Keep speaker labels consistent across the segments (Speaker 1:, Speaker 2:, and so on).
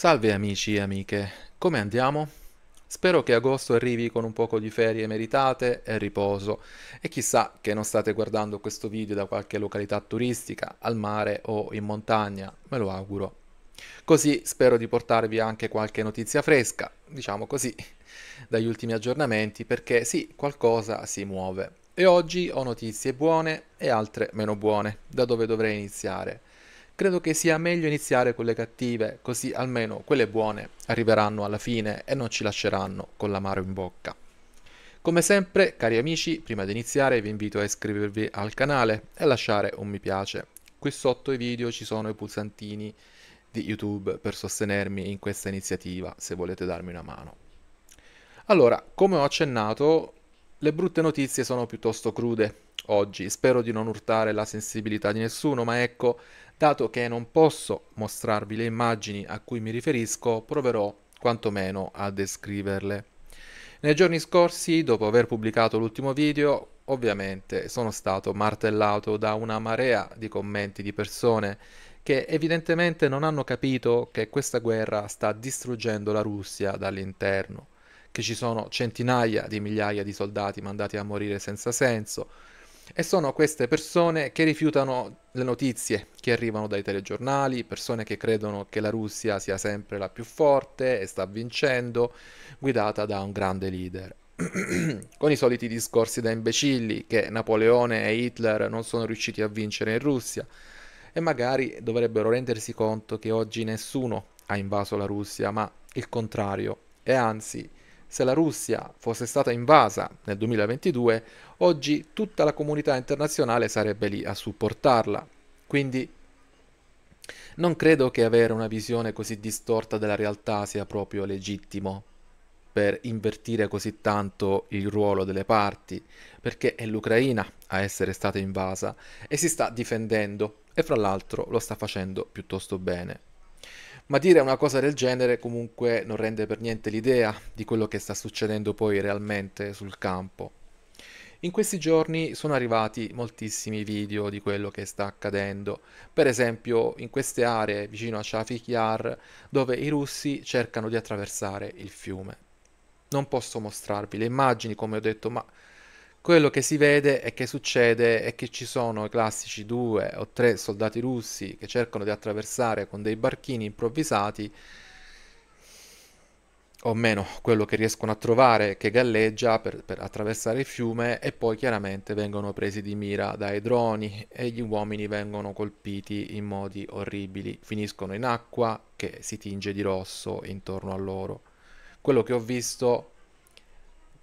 Speaker 1: Salve amici e amiche, come andiamo? Spero che agosto arrivi con un poco di ferie meritate e riposo e chissà che non state guardando questo video da qualche località turistica, al mare o in montagna, me lo auguro. Così spero di portarvi anche qualche notizia fresca, diciamo così, dagli ultimi aggiornamenti perché sì, qualcosa si muove. E oggi ho notizie buone e altre meno buone, da dove dovrei iniziare? credo che sia meglio iniziare con le cattive, così almeno quelle buone arriveranno alla fine e non ci lasceranno con l'amaro in bocca. Come sempre, cari amici, prima di iniziare vi invito a iscrivervi al canale e lasciare un mi piace. Qui sotto i video ci sono i pulsantini di YouTube per sostenermi in questa iniziativa se volete darmi una mano. Allora, come ho accennato, le brutte notizie sono piuttosto crude oggi, spero di non urtare la sensibilità di nessuno, ma ecco, Dato che non posso mostrarvi le immagini a cui mi riferisco, proverò quantomeno a descriverle. Nei giorni scorsi, dopo aver pubblicato l'ultimo video, ovviamente sono stato martellato da una marea di commenti di persone che evidentemente non hanno capito che questa guerra sta distruggendo la Russia dall'interno, che ci sono centinaia di migliaia di soldati mandati a morire senza senso, e sono queste persone che rifiutano le notizie che arrivano dai telegiornali, persone che credono che la Russia sia sempre la più forte e sta vincendo, guidata da un grande leader. Con i soliti discorsi da imbecilli che Napoleone e Hitler non sono riusciti a vincere in Russia e magari dovrebbero rendersi conto che oggi nessuno ha invaso la Russia, ma il contrario, e anzi se la Russia fosse stata invasa nel 2022, oggi tutta la comunità internazionale sarebbe lì a supportarla. Quindi non credo che avere una visione così distorta della realtà sia proprio legittimo per invertire così tanto il ruolo delle parti, perché è l'Ucraina a essere stata invasa e si sta difendendo e fra l'altro lo sta facendo piuttosto bene ma dire una cosa del genere comunque non rende per niente l'idea di quello che sta succedendo poi realmente sul campo. In questi giorni sono arrivati moltissimi video di quello che sta accadendo, per esempio in queste aree vicino a Shafi Yar dove i russi cercano di attraversare il fiume. Non posso mostrarvi le immagini come ho detto, ma quello che si vede e che succede è che ci sono i classici due o tre soldati russi che cercano di attraversare con dei barchini improvvisati, o meno quello che riescono a trovare che galleggia per, per attraversare il fiume e poi chiaramente vengono presi di mira dai droni e gli uomini vengono colpiti in modi orribili, finiscono in acqua che si tinge di rosso intorno a loro. Quello che ho visto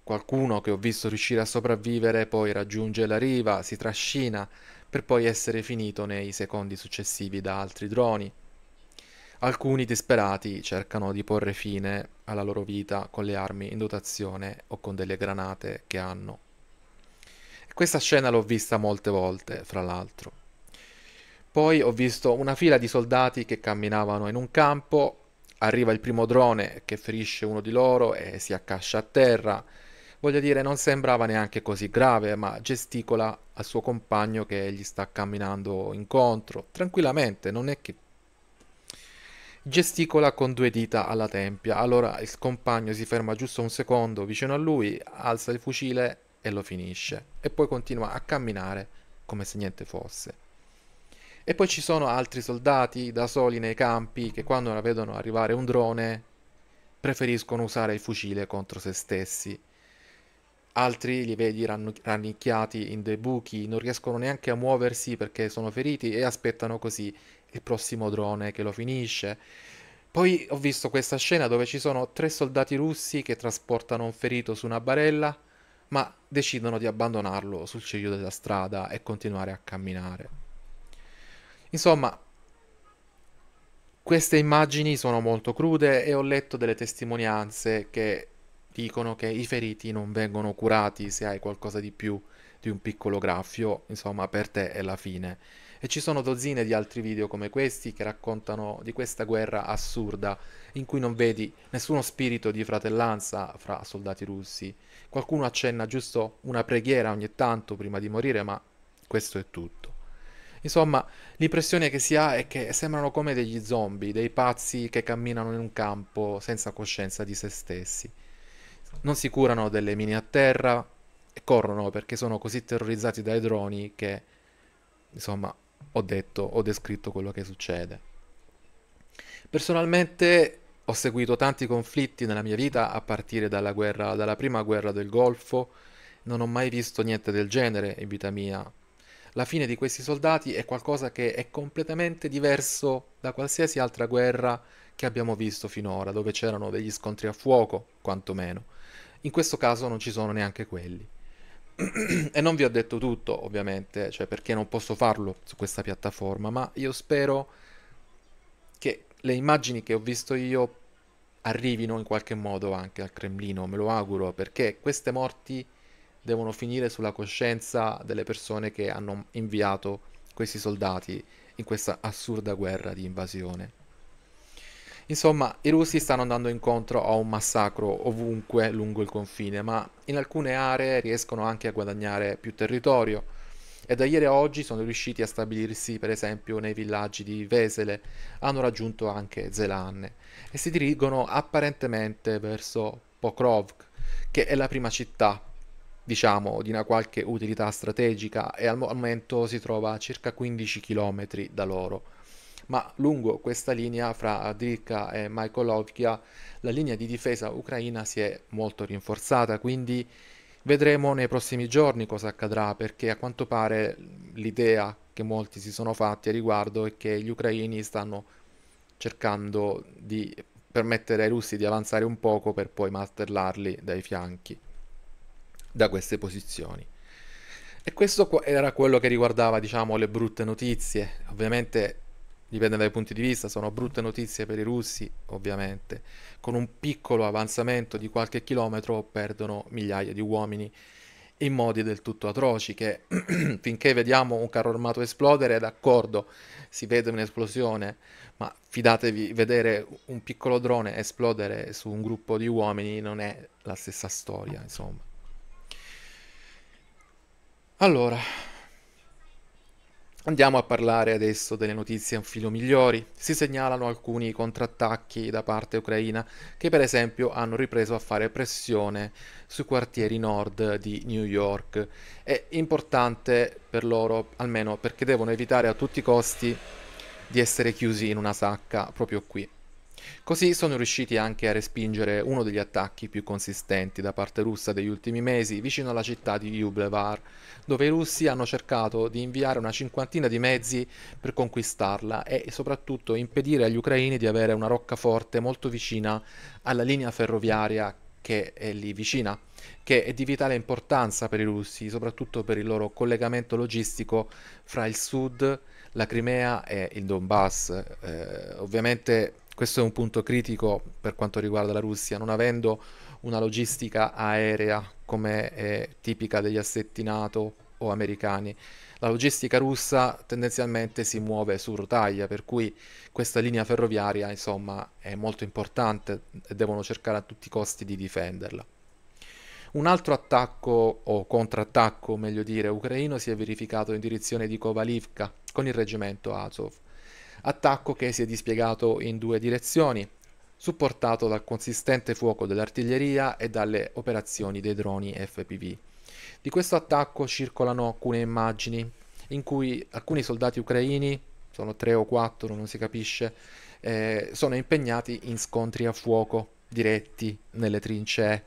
Speaker 1: Qualcuno che ho visto riuscire a sopravvivere poi raggiunge la riva, si trascina, per poi essere finito nei secondi successivi da altri droni. Alcuni disperati cercano di porre fine alla loro vita con le armi in dotazione o con delle granate che hanno. Questa scena l'ho vista molte volte, fra l'altro. Poi ho visto una fila di soldati che camminavano in un campo, arriva il primo drone che ferisce uno di loro e si accascia a terra, Voglio dire, non sembrava neanche così grave, ma gesticola al suo compagno che gli sta camminando incontro, tranquillamente, non è che... Gesticola con due dita alla tempia, allora il compagno si ferma giusto un secondo vicino a lui, alza il fucile e lo finisce, e poi continua a camminare come se niente fosse. E poi ci sono altri soldati da soli nei campi che quando vedono arrivare un drone preferiscono usare il fucile contro se stessi altri li vedi rannicchiati in dei buchi, non riescono neanche a muoversi perché sono feriti e aspettano così il prossimo drone che lo finisce. Poi ho visto questa scena dove ci sono tre soldati russi che trasportano un ferito su una barella, ma decidono di abbandonarlo sul ciglio della strada e continuare a camminare. Insomma, queste immagini sono molto crude e ho letto delle testimonianze che dicono che i feriti non vengono curati se hai qualcosa di più di un piccolo graffio, insomma per te è la fine. E ci sono dozzine di altri video come questi che raccontano di questa guerra assurda in cui non vedi nessuno spirito di fratellanza fra soldati russi. Qualcuno accenna giusto una preghiera ogni tanto prima di morire, ma questo è tutto. Insomma, l'impressione che si ha è che sembrano come degli zombie, dei pazzi che camminano in un campo senza coscienza di se stessi non si curano delle mine a terra e corrono perché sono così terrorizzati dai droni che, insomma, ho detto, ho descritto quello che succede. Personalmente ho seguito tanti conflitti nella mia vita a partire dalla, guerra, dalla prima guerra del Golfo, non ho mai visto niente del genere in vita mia. La fine di questi soldati è qualcosa che è completamente diverso da qualsiasi altra guerra che abbiamo visto finora, dove c'erano degli scontri a fuoco, quantomeno. In questo caso non ci sono neanche quelli. e non vi ho detto tutto, ovviamente, cioè perché non posso farlo su questa piattaforma, ma io spero che le immagini che ho visto io arrivino in qualche modo anche al Cremlino, me lo auguro, perché queste morti devono finire sulla coscienza delle persone che hanno inviato questi soldati in questa assurda guerra di invasione. Insomma, i russi stanno andando incontro a un massacro ovunque lungo il confine, ma in alcune aree riescono anche a guadagnare più territorio. E da ieri a oggi sono riusciti a stabilirsi, per esempio, nei villaggi di Vesele, hanno raggiunto anche Zelanne e si dirigono apparentemente verso Pokrovk, che è la prima città diciamo, di una qualche utilità strategica e al momento si trova a circa 15 km da loro ma lungo questa linea fra Drilka e Michael la linea di difesa ucraina si è molto rinforzata, quindi vedremo nei prossimi giorni cosa accadrà, perché a quanto pare l'idea che molti si sono fatti a riguardo è che gli ucraini stanno cercando di permettere ai russi di avanzare un poco per poi martellarli dai fianchi, da queste posizioni. E questo era quello che riguardava, diciamo, le brutte notizie. Ovviamente dipende dai punti di vista, sono brutte notizie per i russi, ovviamente. Con un piccolo avanzamento di qualche chilometro perdono migliaia di uomini in modi del tutto atroci, che finché vediamo un carro armato esplodere, d'accordo, si vede un'esplosione, ma fidatevi, vedere un piccolo drone esplodere su un gruppo di uomini non è la stessa storia, insomma. Allora, Andiamo a parlare adesso delle notizie un filo migliori. Si segnalano alcuni contrattacchi da parte ucraina che per esempio hanno ripreso a fare pressione sui quartieri nord di New York. È importante per loro, almeno perché devono evitare a tutti i costi di essere chiusi in una sacca proprio qui. Così sono riusciti anche a respingere uno degli attacchi più consistenti da parte russa degli ultimi mesi vicino alla città di Yublevar, dove i russi hanno cercato di inviare una cinquantina di mezzi per conquistarla e soprattutto impedire agli ucraini di avere una roccaforte molto vicina alla linea ferroviaria che è lì vicina, che è di vitale importanza per i russi, soprattutto per il loro collegamento logistico fra il sud, la Crimea e il Donbass. Eh, ovviamente questo è un punto critico per quanto riguarda la Russia, non avendo una logistica aerea come è tipica degli assetti NATO o americani. La logistica russa tendenzialmente si muove su rotaia, per cui questa linea ferroviaria insomma, è molto importante e devono cercare a tutti i costi di difenderla. Un altro attacco o contrattacco, meglio dire, ucraino si è verificato in direzione di Kovalivka con il reggimento Azov attacco che si è dispiegato in due direzioni, supportato dal consistente fuoco dell'artiglieria e dalle operazioni dei droni FPV. Di questo attacco circolano alcune immagini in cui alcuni soldati ucraini, sono tre o quattro, non si capisce, eh, sono impegnati in scontri a fuoco diretti nelle trincee.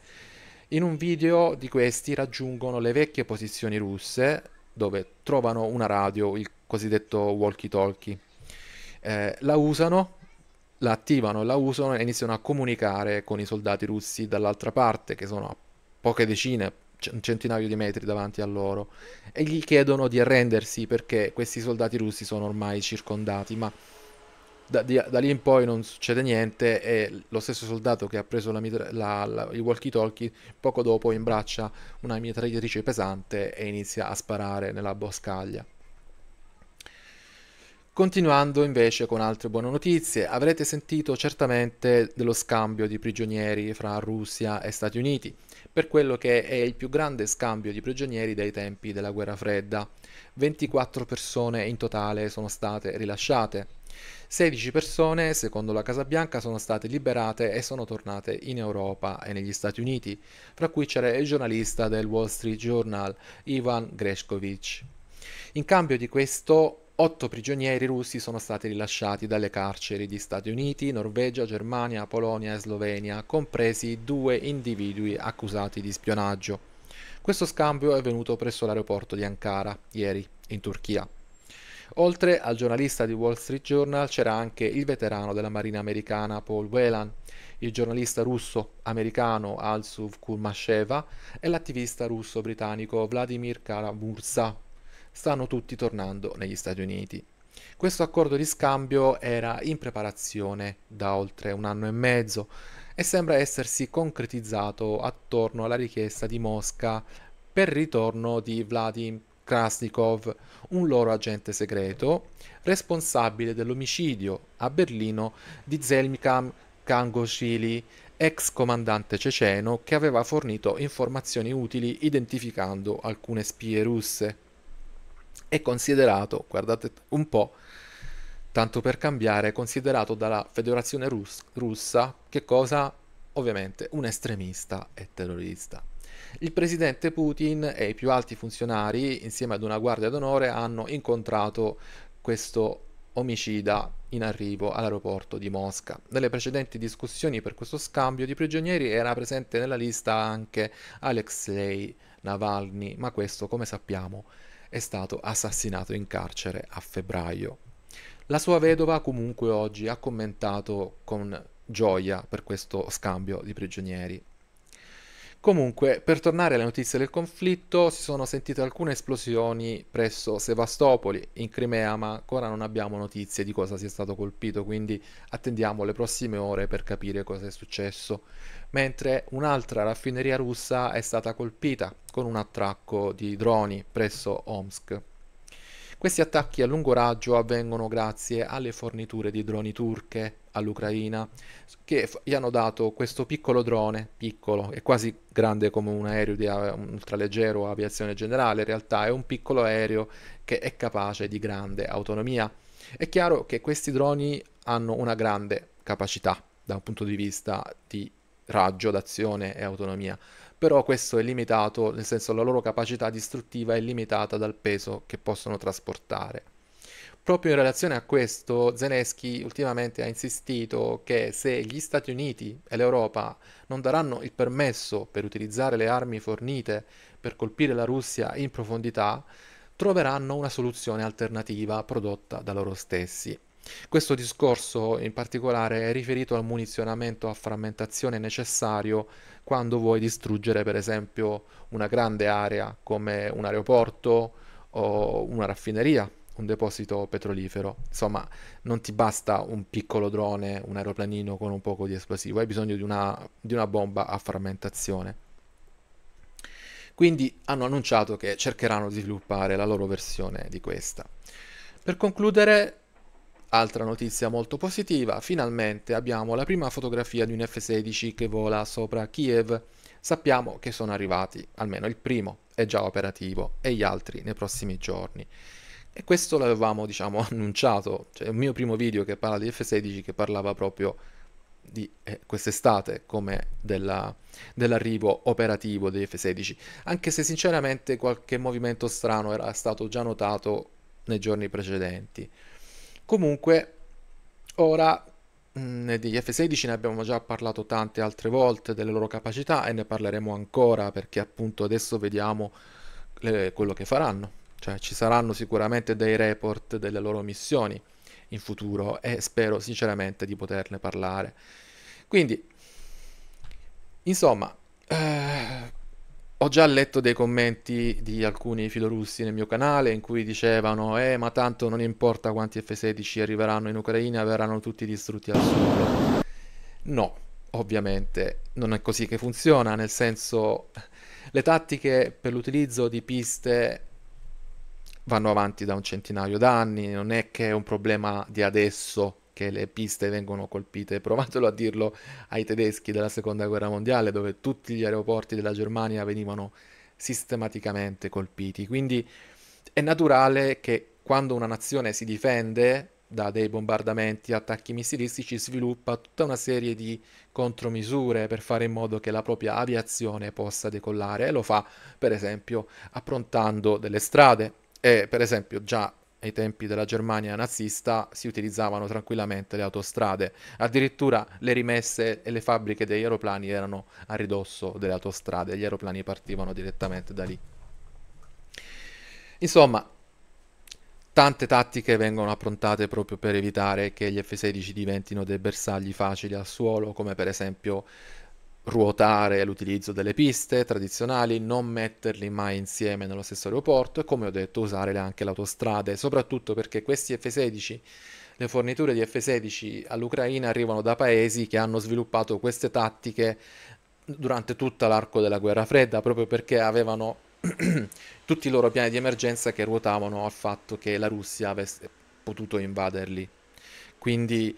Speaker 1: In un video di questi raggiungono le vecchie posizioni russe dove trovano una radio, il cosiddetto walkie-talkie eh, la usano, la attivano, la usano e iniziano a comunicare con i soldati russi dall'altra parte, che sono a poche decine, un centinaio di metri davanti a loro, e gli chiedono di arrendersi perché questi soldati russi sono ormai circondati, ma da, di, da lì in poi non succede niente e lo stesso soldato che ha preso la, la, la, il walkie-talkie poco dopo imbraccia una mitragliatrice pesante e inizia a sparare nella boscaglia. Continuando invece con altre buone notizie, avrete sentito certamente dello scambio di prigionieri fra Russia e Stati Uniti, per quello che è il più grande scambio di prigionieri dai tempi della guerra fredda. 24 persone in totale sono state rilasciate. 16 persone, secondo la Casa Bianca, sono state liberate e sono tornate in Europa e negli Stati Uniti, fra cui c'era il giornalista del Wall Street Journal, Ivan Greshkovich. In cambio di questo Otto prigionieri russi sono stati rilasciati dalle carceri di Stati Uniti, Norvegia, Germania, Polonia e Slovenia, compresi due individui accusati di spionaggio. Questo scambio è avvenuto presso l'aeroporto di Ankara, ieri, in Turchia. Oltre al giornalista di Wall Street Journal c'era anche il veterano della Marina americana Paul Whelan, il giornalista russo-americano Alsuv Kurmasheva e l'attivista russo-britannico Vladimir Karamurza, stanno tutti tornando negli Stati Uniti. Questo accordo di scambio era in preparazione da oltre un anno e mezzo e sembra essersi concretizzato attorno alla richiesta di Mosca per il ritorno di Vladimir Krasnikov, un loro agente segreto, responsabile dell'omicidio a Berlino di Zelmikam Kangoshvili, ex comandante ceceno che aveva fornito informazioni utili identificando alcune spie russe è considerato, guardate un po', tanto per cambiare, considerato dalla federazione Rus- russa che cosa? Ovviamente un estremista e terrorista. Il presidente Putin e i più alti funzionari, insieme ad una guardia d'onore, hanno incontrato questo omicida in arrivo all'aeroporto di Mosca. Nelle precedenti discussioni per questo scambio di prigionieri era presente nella lista anche Alexei Navalny, ma questo, come sappiamo, è stato assassinato in carcere a febbraio. La sua vedova comunque oggi ha commentato con gioia per questo scambio di prigionieri. Comunque, per tornare alle notizie del conflitto, si sono sentite alcune esplosioni presso Sevastopoli, in Crimea, ma ancora non abbiamo notizie di cosa sia stato colpito, quindi attendiamo le prossime ore per capire cosa è successo. Mentre un'altra raffineria russa è stata colpita con un attracco di droni presso Omsk. Questi attacchi a lungo raggio avvengono grazie alle forniture di droni turche all'Ucraina, che gli hanno dato questo piccolo drone, piccolo, è quasi grande come un aereo di un ultraleggero aviazione generale, in realtà è un piccolo aereo che è capace di grande autonomia. È chiaro che questi droni hanno una grande capacità da un punto di vista di raggio d'azione e autonomia, però questo è limitato, nel senso la loro capacità distruttiva è limitata dal peso che possono trasportare. Proprio in relazione a questo, Zelensky ultimamente ha insistito che se gli Stati Uniti e l'Europa non daranno il permesso per utilizzare le armi fornite per colpire la Russia in profondità, troveranno una soluzione alternativa prodotta da loro stessi. Questo discorso in particolare è riferito al munizionamento a frammentazione necessario quando vuoi distruggere per esempio una grande area come un aeroporto o una raffineria, un deposito petrolifero. Insomma, non ti basta un piccolo drone, un aeroplanino con un poco di esplosivo, hai bisogno di una, di una bomba a frammentazione. Quindi hanno annunciato che cercheranno di sviluppare la loro versione di questa. Per concludere, Altra notizia molto positiva, finalmente abbiamo la prima fotografia di un F-16 che vola sopra Kiev. Sappiamo che sono arrivati, almeno il primo è già operativo e gli altri nei prossimi giorni. E questo l'avevamo diciamo annunciato, cioè il mio primo video che parla di F-16 che parlava proprio di eh, quest'estate come della, dell'arrivo operativo degli F-16, anche se sinceramente qualche movimento strano era stato già notato nei giorni precedenti. Comunque, ora mh, mm, degli F-16 ne abbiamo già parlato tante altre volte delle loro capacità e ne parleremo ancora perché appunto adesso vediamo le, eh, quello che faranno. Cioè ci saranno sicuramente dei report delle loro missioni in futuro e spero sinceramente di poterne parlare. Quindi, insomma, eh, ho già letto dei commenti di alcuni filorussi nel mio canale in cui dicevano eh ma tanto non importa quanti F-16 arriveranno in Ucraina, verranno tutti distrutti al suolo. No, ovviamente non è così che funziona, nel senso le tattiche per l'utilizzo di piste vanno avanti da un centinaio d'anni, non è che è un problema di adesso perché le piste vengono colpite. Provatelo a dirlo ai tedeschi della seconda guerra mondiale, dove tutti gli aeroporti della Germania venivano sistematicamente colpiti. Quindi è naturale che quando una nazione si difende da dei bombardamenti, attacchi missilistici, sviluppa tutta una serie di contromisure per fare in modo che la propria aviazione possa decollare e lo fa per esempio approntando delle strade e per esempio già ai tempi della Germania nazista si utilizzavano tranquillamente le autostrade, addirittura le rimesse e le fabbriche degli aeroplani erano a ridosso delle autostrade, gli aeroplani partivano direttamente da lì. Insomma, tante tattiche vengono approntate proprio per evitare che gli F-16 diventino dei bersagli facili al suolo, come per esempio ruotare l'utilizzo delle piste tradizionali, non metterli mai insieme nello stesso aeroporto e come ho detto usare anche le autostrade, soprattutto perché questi F-16, le forniture di F-16 all'Ucraina arrivano da paesi che hanno sviluppato queste tattiche durante tutto l'arco della guerra fredda, proprio perché avevano tutti i loro piani di emergenza che ruotavano al fatto che la Russia avesse potuto invaderli. Quindi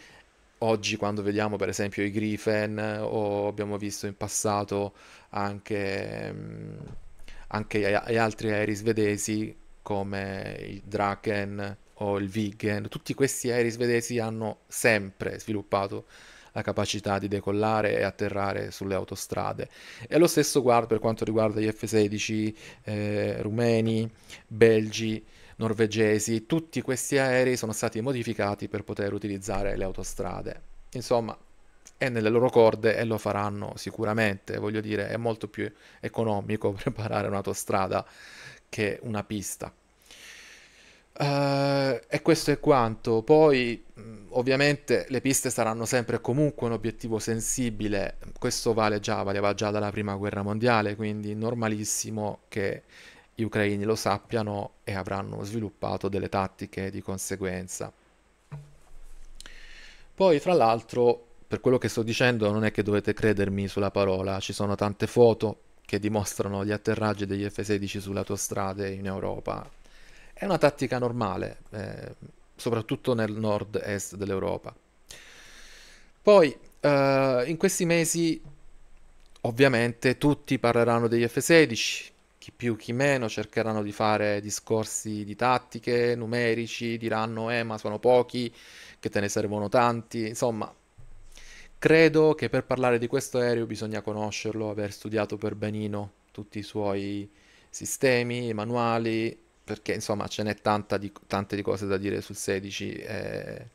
Speaker 1: oggi quando vediamo per esempio i Griffin o abbiamo visto in passato anche, mm, anche gli altri aerei svedesi come il Draken o il Viggen, tutti questi aerei svedesi hanno sempre sviluppato la capacità di decollare e atterrare sulle autostrade. E lo stesso guarda per quanto riguarda gli F-16 eh, rumeni, belgi, norvegesi, tutti questi aerei sono stati modificati per poter utilizzare le autostrade. Insomma, è nelle loro corde e lo faranno sicuramente, voglio dire, è molto più economico preparare un'autostrada che una pista. Uh, e questo è quanto. Poi, ovviamente, le piste saranno sempre e comunque un obiettivo sensibile. Questo vale già, valeva già dalla prima guerra mondiale, quindi normalissimo che gli ucraini lo sappiano e avranno sviluppato delle tattiche di conseguenza. Poi, fra l'altro, per quello che sto dicendo non è che dovete credermi sulla parola, ci sono tante foto che dimostrano gli atterraggi degli F-16 sulle autostrade in Europa. È una tattica normale, eh, soprattutto nel nord-est dell'Europa. Poi, eh, in questi mesi, ovviamente, tutti parleranno degli F-16, chi più chi meno cercheranno di fare discorsi di tattiche, numerici, diranno eh ma sono pochi, che te ne servono tanti, insomma credo che per parlare di questo aereo bisogna conoscerlo, aver studiato per benino tutti i suoi sistemi, i manuali, perché insomma ce n'è di, tante di cose da dire sul 16. Eh,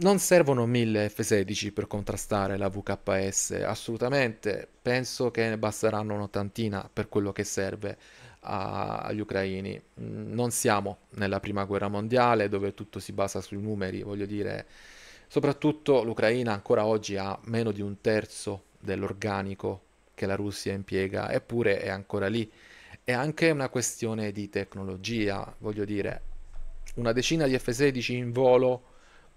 Speaker 1: non servono 1000 F-16 per contrastare la VKS, assolutamente, penso che ne basteranno un'ottantina per quello che serve a, agli ucraini. Mm, non siamo nella prima guerra mondiale dove tutto si basa sui numeri, voglio dire, soprattutto l'Ucraina ancora oggi ha meno di un terzo dell'organico che la Russia impiega, eppure è ancora lì. È anche una questione di tecnologia, voglio dire, una decina di F-16 in volo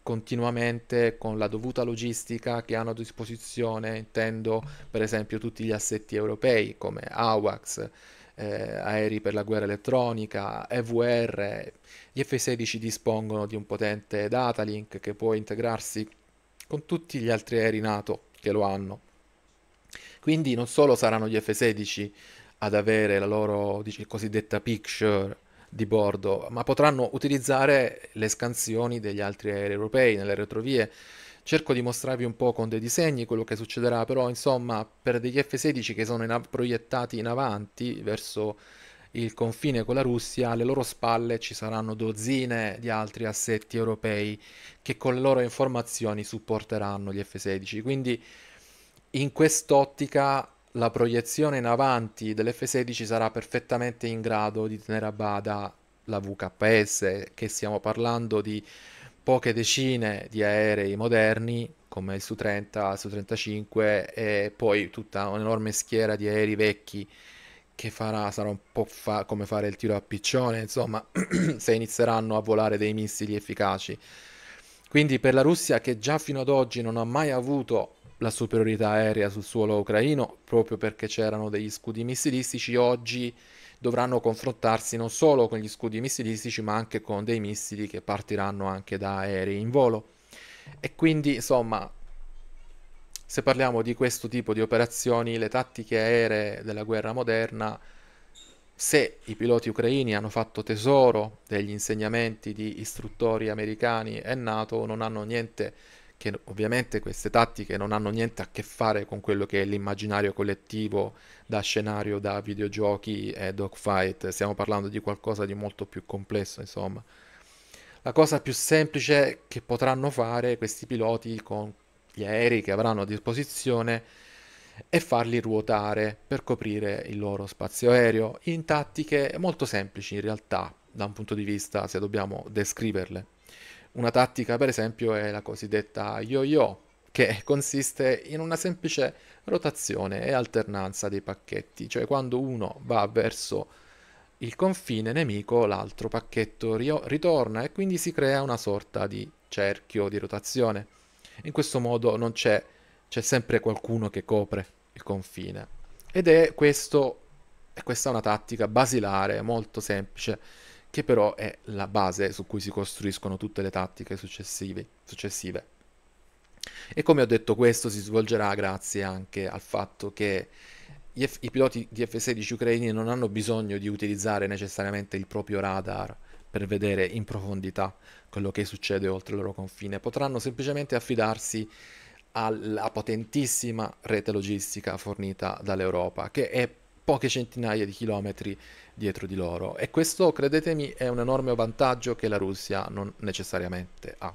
Speaker 1: continuamente con la dovuta logistica che hanno a disposizione, intendo per esempio tutti gli assetti europei come AWACS, eh, aerei per la guerra elettronica, EVR. Gli F-16 dispongono di un potente data link che può integrarsi con tutti gli altri aerei NATO che lo hanno. Quindi non solo saranno gli F-16 ad avere la loro dic- cosiddetta picture, di bordo, ma potranno utilizzare le scansioni degli altri aerei europei nelle retrovie. Cerco di mostrarvi un po' con dei disegni quello che succederà, però insomma per degli F-16 che sono in av- proiettati in avanti verso il confine con la Russia, alle loro spalle ci saranno dozzine di altri assetti europei che con le loro informazioni supporteranno gli F-16. Quindi in quest'ottica la proiezione in avanti dell'F-16 sarà perfettamente in grado di tenere a bada la VKS, che stiamo parlando di poche decine di aerei moderni come il Su-30, Su-35 e poi tutta un'enorme schiera di aerei vecchi che farà, sarà un po' fa- come fare il tiro a piccione, insomma, se inizieranno a volare dei missili efficaci. Quindi per la Russia che già fino ad oggi non ha mai avuto la superiorità aerea sul suolo ucraino proprio perché c'erano degli scudi missilistici. Oggi dovranno confrontarsi non solo con gli scudi missilistici ma anche con dei missili che partiranno anche da aerei in volo. E quindi insomma, se parliamo di questo tipo di operazioni, le tattiche aeree della guerra moderna, se i piloti ucraini hanno fatto tesoro degli insegnamenti di istruttori americani e NATO, non hanno niente che ovviamente queste tattiche non hanno niente a che fare con quello che è l'immaginario collettivo da scenario, da videogiochi e dogfight, stiamo parlando di qualcosa di molto più complesso, insomma. La cosa più semplice che potranno fare questi piloti con gli aerei che avranno a disposizione è farli ruotare per coprire il loro spazio aereo in tattiche molto semplici in realtà da un punto di vista se dobbiamo descriverle. Una tattica, per esempio, è la cosiddetta yo-yo, che consiste in una semplice rotazione e alternanza dei pacchetti, cioè quando uno va verso il confine nemico, l'altro pacchetto ri- ritorna e quindi si crea una sorta di cerchio di rotazione. In questo modo non c'è, c'è sempre qualcuno che copre il confine. Ed è questo, questa è una tattica basilare, molto semplice, che però è la base su cui si costruiscono tutte le tattiche successive. successive. E come ho detto, questo si svolgerà grazie anche al fatto che F- i piloti di F-16 ucraini non hanno bisogno di utilizzare necessariamente il proprio radar per vedere in profondità quello che succede oltre il loro confine, potranno semplicemente affidarsi alla potentissima rete logistica fornita dall'Europa, che è poche centinaia di chilometri dietro di loro e questo, credetemi, è un enorme vantaggio che la Russia non necessariamente ha.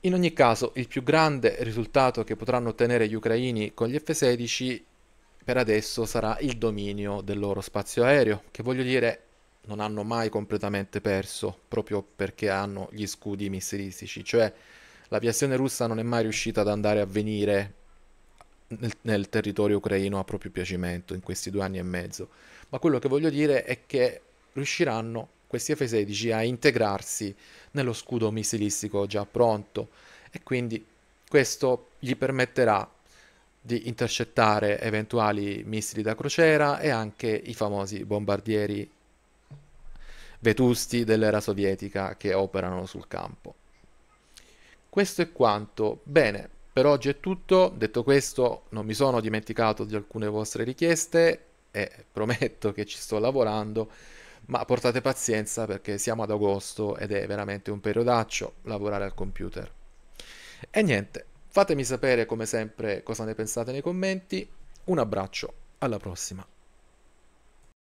Speaker 1: In ogni caso, il più grande risultato che potranno ottenere gli ucraini con gli F-16 per adesso sarà il dominio del loro spazio aereo, che voglio dire non hanno mai completamente perso, proprio perché hanno gli scudi missilistici, cioè l'aviazione russa non è mai riuscita ad andare a venire nel, nel territorio ucraino a proprio piacimento in questi due anni e mezzo. Ma quello che voglio dire è che riusciranno questi F-16 a integrarsi nello scudo missilistico già pronto e quindi questo gli permetterà di intercettare eventuali missili da crociera e anche i famosi bombardieri vetusti dell'era sovietica che operano sul campo. Questo è quanto. Bene, per oggi è tutto, detto questo non mi sono dimenticato di alcune vostre richieste e prometto che ci sto lavorando, ma portate pazienza perché siamo ad agosto ed è veramente un periodaccio lavorare al computer. E niente, fatemi sapere come sempre cosa ne pensate nei commenti, un abbraccio, alla prossima.